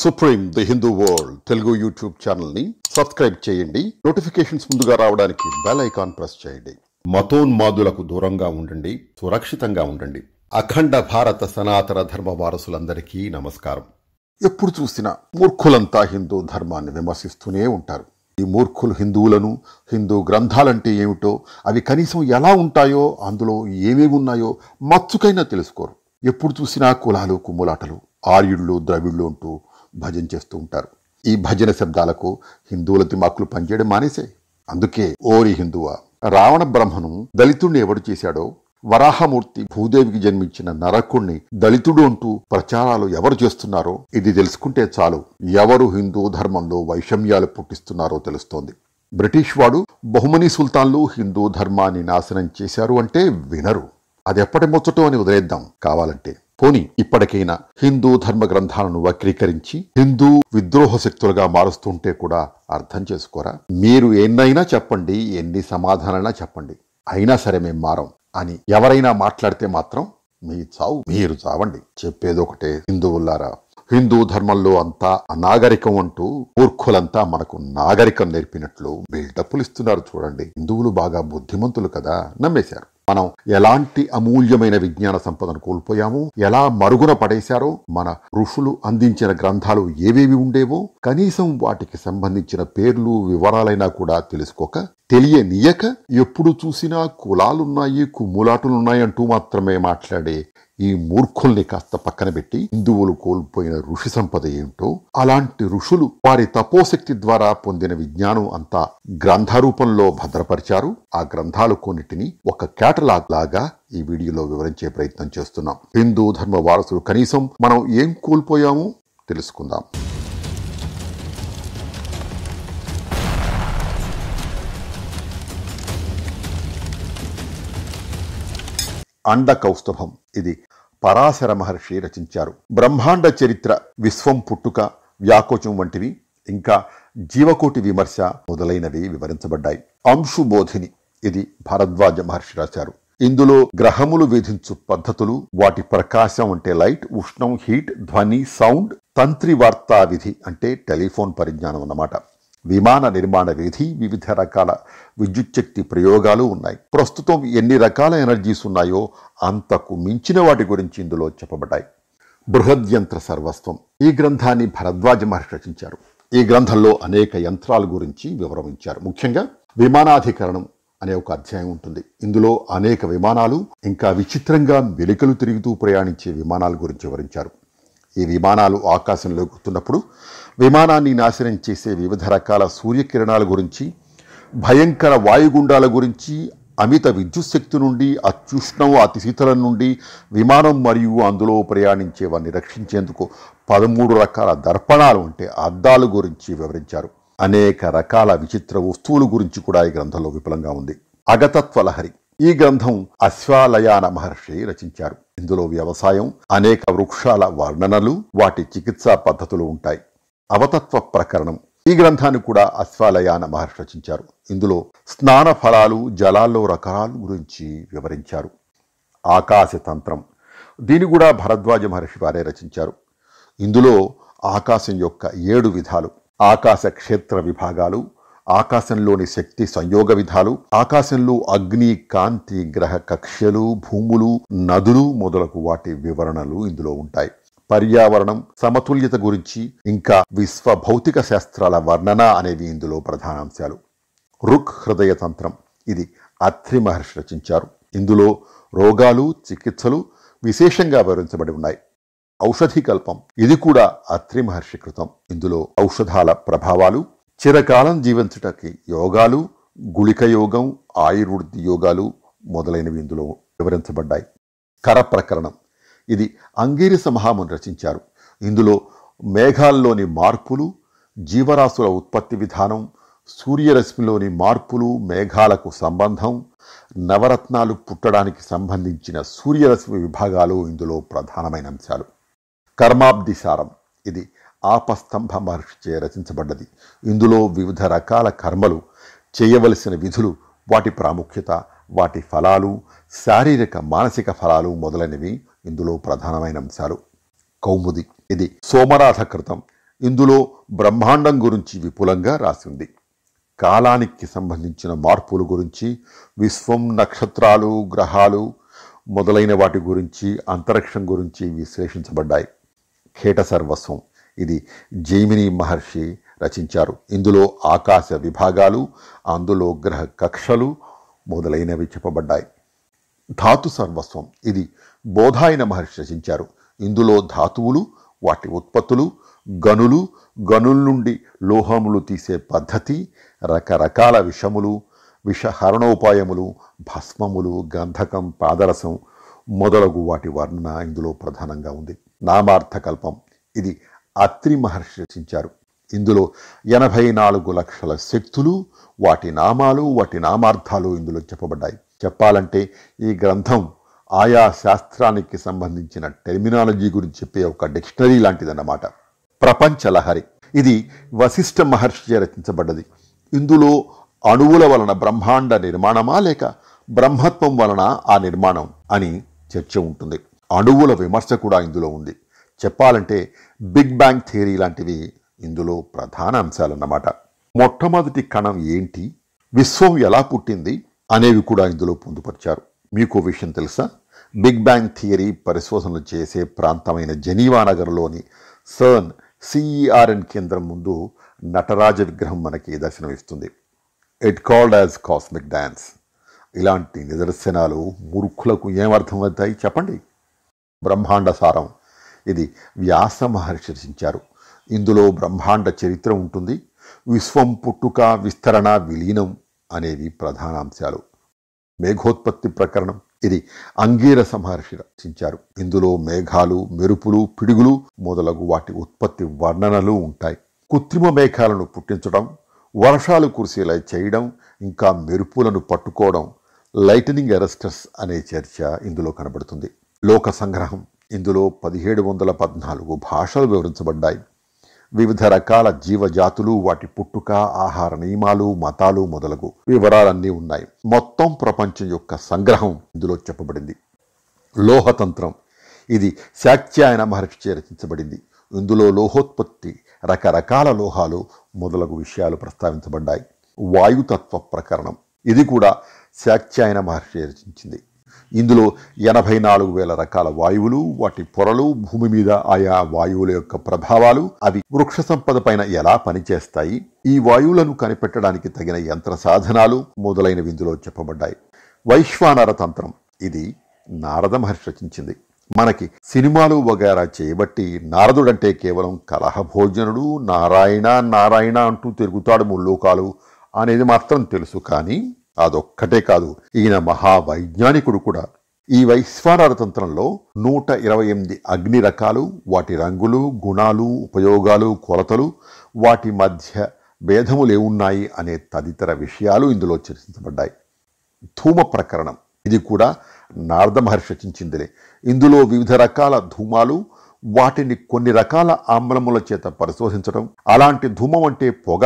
supreme the Hindu world Telugu YouTube ఛానల్ని subscribe చేయండి notifications ముందుగా రావడానికి బెల్ ఐకాన్ ప్రెస్ చేయండి మతోన్మాదులకు దూరంగా ఉండండి సురక్షితంగా ఉండండి అఖండ భారత సనాతన ధర్మ వారసులందరికీ నమస్కారం ఎప్పుడు చూసినా మూర్ఖులంతా హిందూ ధర్మాన్ని విమర్శిస్తూనే ఉంటారు ఈ మూర్ఖులు హిందువులను హిందూ గ్రంథాలంటే ఏమిటో అవి కనీసం ఎలా ఉంటాయో అందులో ఏమేమి ఉన్నాయో మచ్చుకైనా తెలుసుకోరు ఎప్పుడు చూసినా కులాలు కుమ్ములాటలు ఆర్యుళ్ళు ద్రవిళ్ళు అంటూ భజన చేస్తూ ఉంటారు ఈ భజన శబ్దాలకు హిందువుల దిమాకులు పనిచేయడం మానేసే అందుకే ఓరి హిందువా రావణ బ్రహ్మను దళితుణ్ణి ఎవడు చేశాడో వరాహమూర్తి భూదేవికి జన్మించిన నరకుణ్ణి దళితుడు అంటూ ప్రచారాలు ఎవరు చేస్తున్నారో ఇది తెలుసుకుంటే చాలు ఎవరు హిందూ ధర్మంలో వైషమ్యాలు పుట్టిస్తున్నారో తెలుస్తోంది బ్రిటిష్ వాడు బహుమనీ సుల్తాన్లు హిందూ ధర్మాన్ని నాశనం చేశారు అంటే వినరు అది ఎప్పటి ముచ్చటం అని వదిలేద్దాం కావాలంటే పోని ఇప్పటికైనా హిందూ ధర్మ గ్రంథాలను వక్రీకరించి హిందూ విద్రోహ శక్తులుగా మారుస్తుంటే కూడా అర్థం చేసుకోరా మీరు ఎన్నైనా చెప్పండి ఎన్ని సమాధానాలైనా చెప్పండి అయినా సరే మేము మారం అని ఎవరైనా మాట్లాడితే మాత్రం మీ చావు మీరు చావండి చెప్పేదొకటే హిందువులారా హిందూ ధర్మంలో అంతా అనాగరికం అంటూ మూర్ఖులంతా మనకు నాగరికం నేర్పినట్లు బిల్డప్పులు ఇస్తున్నారు చూడండి హిందువులు బాగా బుద్ధిమంతులు కదా నమ్మేశారు మనం ఎలాంటి అమూల్యమైన విజ్ఞాన సంపదను కోల్పోయామో ఎలా మరుగున పడేశారో మన ఋషులు అందించిన గ్రంథాలు ఏవేవి ఉండేవో కనీసం వాటికి సంబంధించిన పేర్లు వివరాలైనా కూడా తెలుసుకోక తెలియనీయక ఎప్పుడు చూసినా కులాలున్నాయి కుమ్ములాటలున్నాయి అంటూ మాత్రమే మాట్లాడే ఈ మూర్ఖుల్ని కాస్త పక్కన పెట్టి హిందువులు కోల్పోయిన ఋషి సంపద ఏమిటో అలాంటి ఋషులు వారి తపోశక్తి ద్వారా పొందిన విజ్ఞానం అంతా గ్రంథరూపంలో భద్రపరిచారు ఆ గ్రంథాలు కొన్నిటిని ఒక కేటలాగ్ లాగా ఈ వీడియోలో వివరించే ప్రయత్నం చేస్తున్నాం హిందూ ధర్మ వారసుడు కనీసం మనం ఏం కోల్పోయాము తెలుసుకుందాం అండకౌస్తభం ఇది పరాశర మహర్షి రచించారు బ్రహ్మాండ చరిత్ర విశ్వం పుట్టుక వ్యాకోచం వంటివి ఇంకా జీవకోటి విమర్శ మొదలైనవి వివరించబడ్డాయి అంశుబోధిని ఇది భరద్వాజ మహర్షి రాశారు ఇందులో గ్రహములు విధించు పద్ధతులు వాటి ప్రకాశం అంటే లైట్ ఉష్ణం హీట్ ధ్వని సౌండ్ తంత్రి వార్తా విధి అంటే టెలిఫోన్ పరిజ్ఞానం అన్నమాట విమాన నిర్మాణ విధి వివిధ రకాల విద్యుచ్ఛక్తి ప్రయోగాలు ఉన్నాయి ప్రస్తుతం ఎన్ని రకాల ఎనర్జీస్ ఉన్నాయో అంతకు మించిన వాటి గురించి ఇందులో చెప్పబడ్డాయి బృహద్యంత్ర సర్వస్వం ఈ గ్రంథాన్ని భరద్వాజ మహర్షి రచించారు ఈ గ్రంథంలో అనేక యంత్రాల గురించి వివరించారు ముఖ్యంగా విమానాధికరణం అనే ఒక అధ్యాయం ఉంటుంది ఇందులో అనేక విమానాలు ఇంకా విచిత్రంగా వెలికలు తిరుగుతూ ప్రయాణించే విమానాల గురించి వివరించారు ఈ విమానాలు ఆకాశంలో గుర్తున్నప్పుడు విమానాన్ని నాశనం చేసే వివిధ రకాల సూర్యకిరణాల గురించి భయంకర వాయుగుండాల గురించి అమిత విద్యుత్ శక్తి నుండి అత్యుష్ణం అతి శీతల నుండి విమానం మరియు అందులో ప్రయాణించే వారిని రక్షించేందుకు పదమూడు రకాల దర్పణాలు అంటే అద్దాల గురించి వివరించారు అనేక రకాల విచిత్ర వస్తువుల గురించి కూడా ఈ గ్రంథంలో విఫలంగా ఉంది అగతత్వ లహరి ఈ గ్రంథం అశ్వాలయాన మహర్షి రచించారు ఇందులో వ్యవసాయం అనేక వృక్షాల వర్ణనలు వాటి చికిత్సా పద్ధతులు ఉంటాయి అవతత్వ ప్రకరణం ఈ గ్రంథాన్ని కూడా అశ్వాలయాన మహర్షి రచించారు ఇందులో స్నాన ఫలాలు జలాల్లో రకాల గురించి వివరించారు ఆకాశ తంత్రం దీని కూడా భరద్వాజ మహర్షి వారే రచించారు ఇందులో ఆకాశం యొక్క ఏడు విధాలు ఆకాశ క్షేత్ర విభాగాలు ఆకాశంలోని శక్తి సంయోగ విధాలు ఆకాశంలో అగ్ని కాంతి గ్రహ కక్ష్యలు భూములు నదులు మొదలగు వాటి వివరణలు ఇందులో ఉంటాయి పర్యావరణం సమతుల్యత గురించి ఇంకా విశ్వ భౌతిక శాస్త్రాల వర్ణన అనేవి ఇందులో ప్రధానాంశాలు రుక్ హృదయ తంత్రం ఇది అత్రి మహర్షి రచించారు ఇందులో రోగాలు చికిత్సలు విశేషంగా వివరించబడి ఉన్నాయి ఔషధీ కల్పం ఇది కూడా అత్రి మహర్షి కృతం ఇందులో ఔషధాల ప్రభావాలు చిరకాలం జీవించటానికి యోగాలు గుళిక యోగం ఆయుర్వృద్ధి యోగాలు మొదలైనవి ఇందులో వివరించబడ్డాయి కర ప్రకరణం ఇది అంగీరి మహాముని రచించారు ఇందులో మేఘాల్లోని మార్పులు జీవరాశుల ఉత్పత్తి విధానం సూర్యరశ్మిలోని మార్పులు మేఘాలకు సంబంధం నవరత్నాలు పుట్టడానికి సంబంధించిన సూర్యరశ్మి విభాగాలు ఇందులో ప్రధానమైన అంశాలు కర్మాబ్దిసారం ఇది ఆపస్తంభ మహర్షిచే రచించబడ్డది ఇందులో వివిధ రకాల కర్మలు చేయవలసిన విధులు వాటి ప్రాముఖ్యత వాటి ఫలాలు శారీరక మానసిక ఫలాలు మొదలైనవి ఇందులో ప్రధానమైన అంశాలు కౌముది ఇది సోమరాధ కృతం ఇందులో బ్రహ్మాండం గురించి విపులంగా రాసింది కాలానికి సంబంధించిన మార్పుల గురించి విశ్వం నక్షత్రాలు గ్రహాలు మొదలైన వాటి గురించి అంతరిక్షం గురించి విశ్లేషించబడ్డాయి ఖేట సర్వస్వం ఇది జైమిని మహర్షి రచించారు ఇందులో ఆకాశ విభాగాలు అందులో గ్రహ కక్షలు మొదలైనవి చెప్పబడ్డాయి ధాతు సర్వస్వం ఇది బోధాయన మహర్షి రచించారు ఇందులో ధాతువులు వాటి ఉత్పత్తులు గనులు గనుల నుండి లోహములు తీసే పద్ధతి రకరకాల విషములు విషహరణోపాయములు భస్మములు గంధకం పాదరసం మొదలగు వాటి వర్ణన ఇందులో ప్రధానంగా ఉంది నామార్థకల్పం ఇది అత్రి మహర్షి రచించారు ఇందులో ఎనభై నాలుగు లక్షల శక్తులు వాటి నామాలు వాటి నామార్థాలు ఇందులో చెప్పబడ్డాయి చెప్పాలంటే ఈ గ్రంథం ఆయా శాస్త్రానికి సంబంధించిన టెర్మినాలజీ గురించి చెప్పే ఒక డిక్షనరీ లాంటిదన్నమాట ప్రపంచ లహరి ఇది వశిష్ఠ మహర్షి రచించబడ్డది ఇందులో అణువుల వలన బ్రహ్మాండ నిర్మాణమా లేక బ్రహ్మత్వం వలన ఆ నిర్మాణం అని చర్చ ఉంటుంది అణువుల విమర్శ కూడా ఇందులో ఉంది చెప్పాలంటే బిగ్ బ్యాంగ్ థియరీ లాంటివి ఇందులో ప్రధాన అంశాలన్నమాట మొట్టమొదటి కణం ఏంటి విశ్వం ఎలా పుట్టింది అనేవి కూడా ఇందులో పొందుపరిచారు మీకు విషయం తెలుసా బిగ్ బ్యాంగ్ థియరీ పరిశోధనలు చేసే ప్రాంతమైన జెనీవా నగర్లోని సర్న్ సిఈఆర్ఎన్ కేంద్రం ముందు నటరాజ విగ్రహం మనకి దర్శనమిస్తుంది it called as cosmic dance ఇలాంటి నిదర్శనాలు మూర్ఖులకు ఏమర్థమవుతాయి చెప్పండి బ్రహ్మాండ సారం ఇది వ్యాస మహర్షి రచించారు ఇందులో బ్రహ్మాండ చరిత్ర ఉంటుంది విశ్వం పుట్టుక విస్తరణ విలీనం అనేవి ప్రధానాంశాలు మేఘోత్పత్తి ప్రకరణం ఇది అంగీరస మహర్షి రచించారు ఇందులో మేఘాలు మెరుపులు పిడుగులు మొదలగు వాటి ఉత్పత్తి వర్ణనలు ఉంటాయి కృత్రిమ మేఘాలను పుట్టించడం వర్షాలు కురిసేలా చేయడం ఇంకా మెరుపులను పట్టుకోవడం లైటనింగ్ అరెస్టర్స్ అనే చర్చ ఇందులో కనబడుతుంది లోక సంగ్రహం ఇందులో పదిహేడు వందల పద్నాలుగు భాషలు వివరించబడ్డాయి వివిధ రకాల జీవజాతులు వాటి పుట్టుక ఆహార నియమాలు మతాలు మొదలగు వివరాలన్నీ ఉన్నాయి మొత్తం ప్రపంచం యొక్క సంగ్రహం ఇందులో చెప్పబడింది లోహతంత్రం ఇది శాక్త్యాయన మహర్షిచే రచించబడింది ఇందులో లోహోత్పత్తి రకరకాల లోహాలు మొదలగు విషయాలు ప్రస్తావించబడ్డాయి వాయుతత్వ ప్రకరణం ఇది కూడా శాఖ్యాయన మహర్షి రచించింది ఇందులో ఎనభై నాలుగు వేల రకాల వాయువులు వాటి పొరలు భూమి మీద ఆయా వాయువుల యొక్క ప్రభావాలు అవి వృక్ష సంపద పైన ఎలా పనిచేస్తాయి ఈ వాయువులను కనిపెట్టడానికి తగిన యంత్ర సాధనాలు మొదలైన విందులో చెప్పబడ్డాయి వైశ్వానర తంత్రం ఇది నారద మహర్షి రచించింది మనకి సినిమాలు వగేరా చేయబట్టి నారదుడంటే కేవలం కలహభోజనుడు నారాయణ నారాయణ అంటూ తిరుగుతాడు ముల్లోకాలు అనేది మాత్రం తెలుసు కానీ అదొక్కటే కాదు ఈయన మహావైజ్ఞానికుడు కూడా ఈ వైశ్వానర తంత్రంలో నూట ఇరవై ఎనిమిది అగ్ని రకాలు వాటి రంగులు గుణాలు ఉపయోగాలు కొలతలు వాటి మధ్య భేదములేవున్నాయి అనే తదితర విషయాలు ఇందులో చర్చించబడ్డాయి ధూమ ప్రకరణం ఇది కూడా నారద మహర్షి రచించిందిలే ఇందులో వివిధ రకాల ధూమాలు వాటిని కొన్ని రకాల ఆమ్లముల చేత పరిశోధించడం అలాంటి ధూమం అంటే పొగ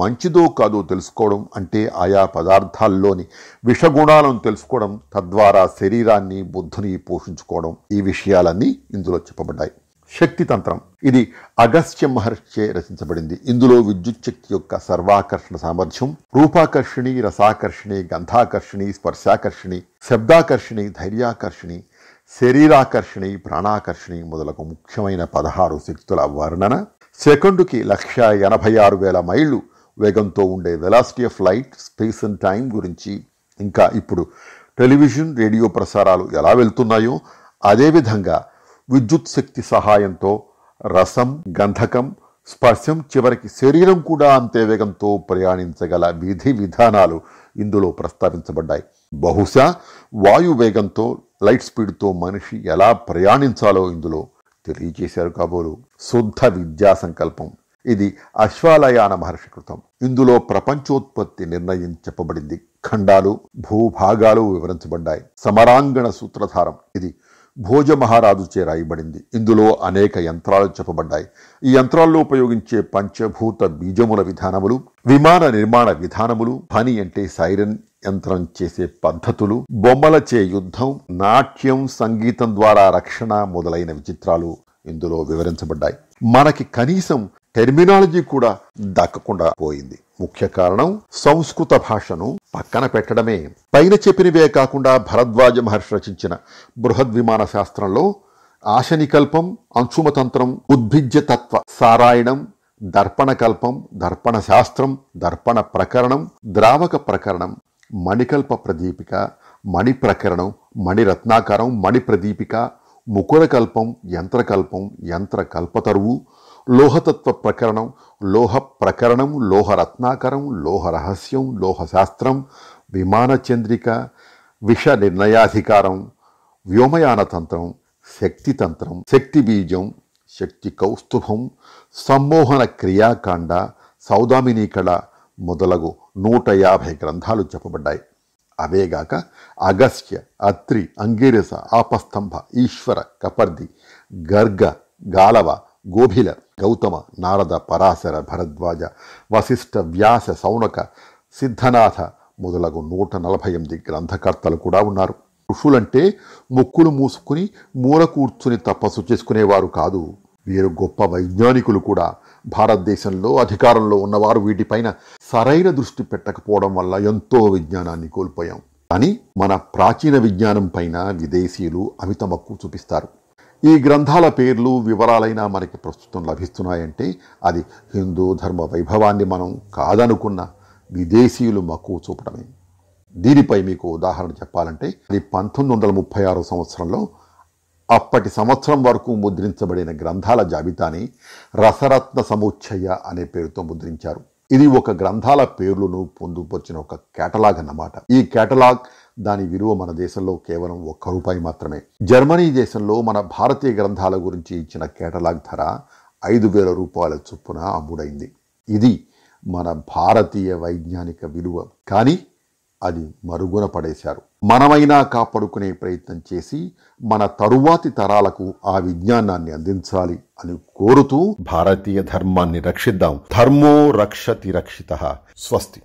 మంచిదో కాదో తెలుసుకోవడం అంటే ఆయా పదార్థాల్లోని విషగుణాలను తెలుసుకోవడం తద్వారా శరీరాన్ని బుద్ధుని పోషించుకోవడం ఈ విషయాలన్నీ ఇందులో చెప్పబడ్డాయి శక్తి తంత్రం ఇది అగస్త్య మహర్షి రచించబడింది ఇందులో విద్యుత్ శక్తి యొక్క సర్వాకర్షణ సామర్థ్యం రూపాకర్షిణి రసాకర్షిణి గంధాకర్షిణి స్పర్శాకర్షిణి శబ్దాకర్షిణి ధైర్యాకర్షిణి శరీరాకర్షణి ప్రాణాకర్షణి మొదలగు ముఖ్యమైన పదహారు శక్తుల వర్ణన సెకండుకి లక్ష ఎనభై ఆరు వేల మైళ్ళు వేగంతో ఉండే velocity of light space and time గురించి ఇంకా ఇప్పుడు టెలివిజన్ రేడియో ప్రసారాలు ఎలా వెళ్తున్నాయో అదేవిధంగా విద్యుత్ శక్తి సహాయంతో రసం గంధకం స్పర్శం చివరికి శరీరం కూడా అంతే వేగంతో ప్రయాణించగల విధి విధానాలు ఇందులో ప్రస్తావించబడ్డాయి బహుశా వాయు వేగంతో లైట్ స్పీడ్తో మనిషి ఎలా ప్రయాణించాలో ఇందులో తెలియచేశారు కాబోలు శుద్ధ విద్యా సంకల్పం ఇది అశ్వాలయాన మహర్షి కృతం ఇందులో ప్రపంచోత్పత్తి నిర్ణయం చెప్పబడింది ఖండాలు భూభాగాలు వివరించబడ్డాయి సమరాంగణ సూత్రధారం ఇది భోజ మహారాజుచే రాయబడింది ఇందులో అనేక యంత్రాలు చెప్పబడ్డాయి ఈ యంత్రాల్లో ఉపయోగించే పంచభూత బీజముల విధానములు విమాన నిర్మాణ విధానములు పని అంటే సైరన్ యంత్రం చేసే పద్ధతులు బొమ్మలచే యుద్ధం నాట్యం సంగీతం ద్వారా రక్షణ మొదలైన విచిత్రాలు ఇందులో వివరించబడ్డాయి మనకి కనీసం టెర్మినాలజీ కూడా దక్కకుండా పోయింది ముఖ్య కారణం సంస్కృత భాషను పక్కన పెట్టడమే పైన చెప్పినవే కాకుండా భరద్వాజ మహర్షి రచించిన బృహద్విమాన శాస్త్రంలో ఆశనికల్పం అంశుమతంత్రం ఉద్భిజ్యతత్వ సారాయణం దర్పణకల్పం దర్పణ శాస్త్రం దర్పణ ప్రకరణం ద్రావక ప్రకరణం మణికల్ప ప్రదీపిక మణిప్రకరణం మణిరత్నాకరం మణిప్రదీపిక ముకురకల్పం యంత్రకల్పం యంత్రకల్పతరువు లోహతత్వ ప్రకరణం లోహ ప్రకరణం లోహరత్నాకరం లోహరహస్యం లోహశాస్త్రం విమానచంద్రిక విష నిర్ణయాధికారం వ్యోమయాన తంత్రం శక్తితంత్రం శక్తి బీజం శక్తి కౌస్తుభం సమ్మోహన క్రియాకాండ సౌదామినీ కళ మొదలగు నూట యాభై గ్రంథాలు చెప్పబడ్డాయి అవేగాక అగస్త్య అత్రి అంగిరస ఆపస్తంభ ఈశ్వర కపర్ది గర్గ గాలవ గోభిల గౌతమ నారద పరాశర భరద్వాజ వశిష్ఠ వ్యాస సౌనక సిద్ధనాథ మొదలగు నూట నలభై ఎనిమిది గ్రంథకర్తలు కూడా ఉన్నారు ఋషులంటే ముక్కులు మూసుకుని మూల కూర్చుని తపస్సు చేసుకునేవారు కాదు వీరు గొప్ప వైజ్ఞానికులు కూడా భారతదేశంలో అధికారంలో ఉన్నవారు వీటిపైన సరైన దృష్టి పెట్టకపోవడం వల్ల ఎంతో విజ్ఞానాన్ని కోల్పోయాం కానీ మన ప్రాచీన విజ్ఞానం పైన విదేశీయులు అమిత మక్కువ చూపిస్తారు ఈ గ్రంథాల పేర్లు వివరాలైనా మనకి ప్రస్తుతం లభిస్తున్నాయంటే అది హిందూ ధర్మ వైభవాన్ని మనం కాదనుకున్న విదేశీయులు మక్కువ చూపడమే దీనిపై మీకు ఉదాహరణ చెప్పాలంటే అది పంతొమ్మిది వందల ముప్పై ఆరు సంవత్సరంలో అప్పటి సంవత్సరం వరకు ముద్రించబడిన గ్రంథాల జాబితాని రసరత్న సముచ్చయ్య అనే పేరుతో ముద్రించారు ఇది ఒక గ్రంథాల పేర్లను పొందుపరిచిన ఒక కేటలాగ్ అన్నమాట ఈ కేటలాగ్ దాని విలువ మన దేశంలో కేవలం ఒక్క రూపాయి మాత్రమే జర్మనీ దేశంలో మన భారతీయ గ్రంథాల గురించి ఇచ్చిన కేటలాగ్ ధర ఐదు వేల రూపాయల చొప్పున అమ్ముడైంది ఇది మన భారతీయ వైజ్ఞానిక విలువ కానీ అది మరుగున పడేశారు మనమైనా కాపాడుకునే ప్రయత్నం చేసి మన తరువాతి తరాలకు ఆ విజ్ఞానాన్ని అందించాలి అని కోరుతూ భారతీయ ధర్మాన్ని రక్షిద్దాం ధర్మో రక్షతి రక్షిత స్వస్తి